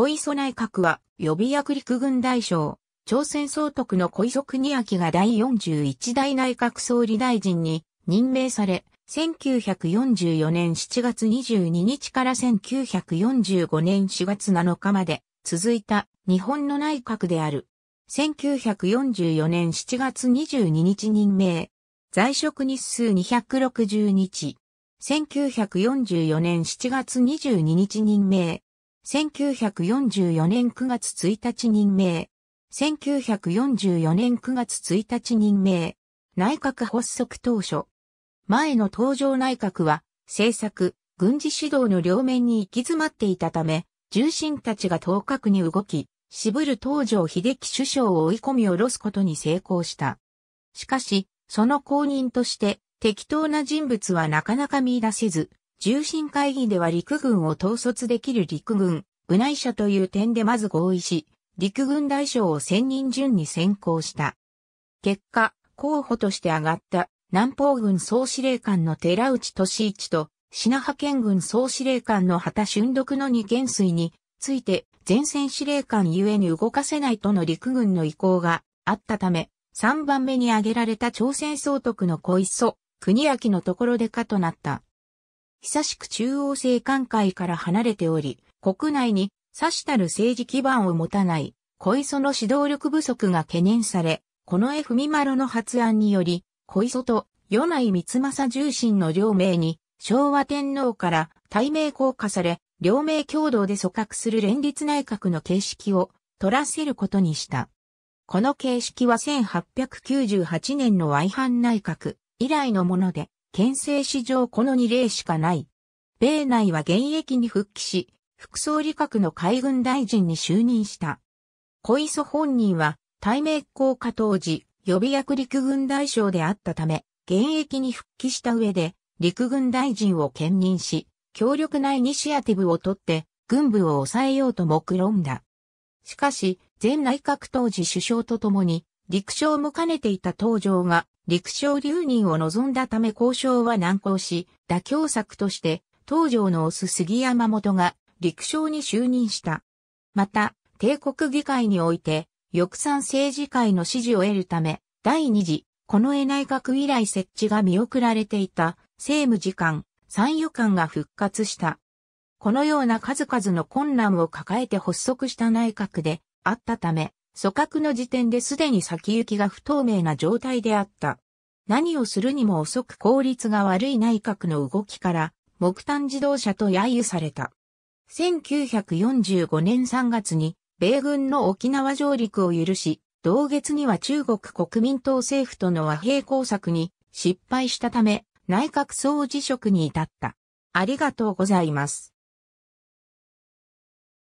小磯内閣は予備役陸軍大将、朝鮮総督の小磯国明が第41代内閣総理大臣に任命され、1944年7月22日から1945年4月7日まで続いた日本の内閣である。1944年7月22日任命。在職日数260日。1944年7月22日任命。1944年9月1日任命。1944年9月1日任命。内閣発足当初。前の東条内閣は、政策、軍事指導の両面に行き詰まっていたため、重臣たちが頭角に動き、渋る東条秀樹首相を追い込み下ろすことに成功した。しかし、その後任として、適当な人物はなかなか見出せず、重臣会議では陸軍を統率できる陸軍、部内者という点でまず合意し、陸軍大将を専任順に選考した。結果、候補として挙がった南方軍総司令官の寺内俊一と、品派遣軍総司令官の畑俊独の二元帥について、前線司令官ゆえに動かせないとの陸軍の意向があったため、3番目に挙げられた朝鮮総督の小磯、国明のところでかとなった。久しく中央政官会から離れており、国内に差したる政治基盤を持たない、小磯の指導力不足が懸念され、この絵文丸の発案により、小磯と米内光政重臣の両名に、昭和天皇から大名降下され、両名共同で組閣する連立内閣の形式を取らせることにした。この形式は1898年の Y イ内閣以来のもので、県政史上この2例しかない。米内は現役に復帰し、副総理閣の海軍大臣に就任した。小磯本人は、大名降下当時、予備役陸軍大将であったため、現役に復帰した上で、陸軍大臣を兼任し、強力なイニシアティブを取って、軍部を抑えようと目論んだ。しかし、前内閣当時首相と共に、陸将も兼ねていた東条が陸将留任を望んだため交渉は難航し、妥協策として、東条のオス杉山本が陸将に就任した。また、帝国議会において、翼賛政治会の支持を得るため、第二次、この絵内閣以来設置が見送られていた、政務次官、参与官が復活した。このような数々の困難を抱えて発足した内閣であったため、組閣の時点ですでに先行きが不透明な状態であった。何をするにも遅く効率が悪い内閣の動きから、木炭自動車と揶揄された。1945年3月に、米軍の沖縄上陸を許し、同月には中国国民党政府との和平工作に失敗したため、内閣総辞職に至った。ありがとうございます。